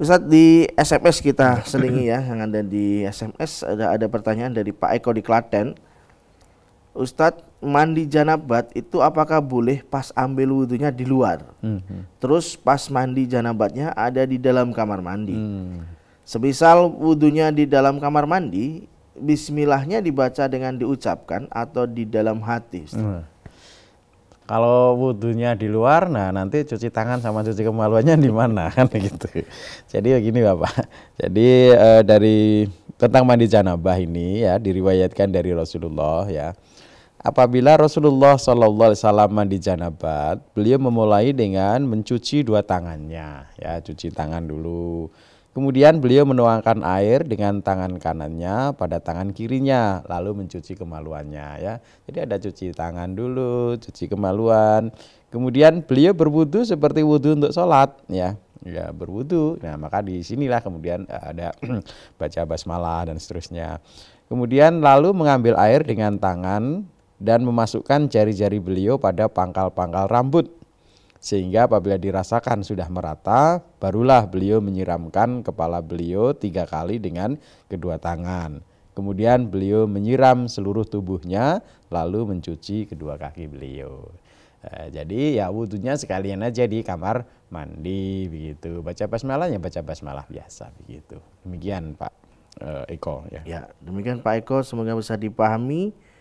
Ustadz di SMS kita selingi ya yang ada di SMS ada ada pertanyaan dari Pak Eko di Klaten. Ustadz mandi janabat itu apakah boleh pas ambil wudhunya di luar? Hmm. Terus pas mandi janabatnya ada di dalam kamar mandi. Hmm. Semisal wudhunya di dalam kamar mandi, Bismillahnya dibaca dengan diucapkan atau di dalam hati. Ustaz? Hmm. Kalau wudhunya di luar, nah nanti cuci tangan sama cuci kemaluannya di mana kan gitu. Jadi begini Bapak. Jadi e, dari tentang mandi janabah ini ya diriwayatkan dari Rasulullah ya. Apabila Rasulullah Shallallahu Alaihi Wasallam mandi janabat, beliau memulai dengan mencuci dua tangannya, ya cuci tangan dulu, Kemudian beliau menuangkan air dengan tangan kanannya pada tangan kirinya, lalu mencuci kemaluannya ya. Jadi ada cuci tangan dulu, cuci kemaluan. Kemudian beliau berwudu seperti wudu untuk sholat ya. Ya berwudu. Nah maka di sinilah kemudian eh, ada baca basmalah dan seterusnya. Kemudian lalu mengambil air dengan tangan dan memasukkan jari-jari beliau pada pangkal-pangkal rambut sehingga apabila dirasakan sudah merata, barulah beliau menyiramkan kepala beliau tiga kali dengan kedua tangan. Kemudian beliau menyiram seluruh tubuhnya, lalu mencuci kedua kaki beliau. Eh, jadi ya wudhunya sekalian aja di kamar mandi begitu. Baca basmalah ya baca basmalah biasa begitu. Demikian Pak eh, Eko ya. Ya, demikian Pak Eko semoga bisa dipahami.